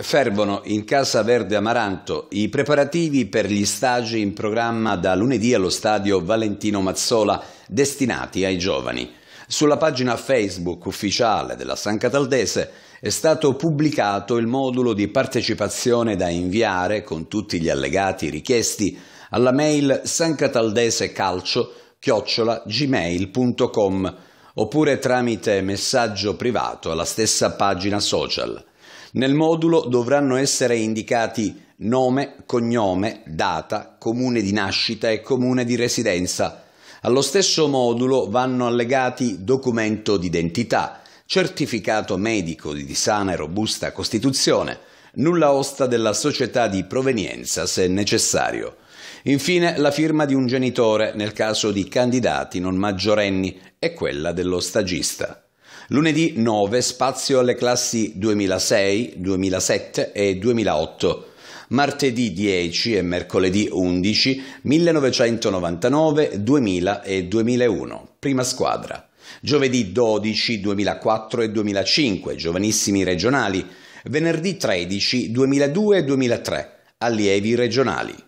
Fervono in Casa Verde Amaranto i preparativi per gli stagi in programma da lunedì allo stadio Valentino Mazzola destinati ai giovani. Sulla pagina Facebook ufficiale della San Cataldese è stato pubblicato il modulo di partecipazione da inviare con tutti gli allegati richiesti alla mail sancataldesecalcio-gmail.com oppure tramite messaggio privato alla stessa pagina social. Nel modulo dovranno essere indicati nome, cognome, data, comune di nascita e comune di residenza. Allo stesso modulo vanno allegati documento d'identità, certificato medico di sana e robusta costituzione, nulla osta della società di provenienza se necessario. Infine la firma di un genitore nel caso di candidati non maggiorenni e quella dello stagista. Lunedì 9 spazio alle classi 2006, 2007 e 2008 martedì 10 e mercoledì 11 1999, 2000 e 2001, prima squadra. Giovedì 12 2004 e 2005, giovanissimi regionali. Venerdì 13 2002 e 2003, allievi regionali.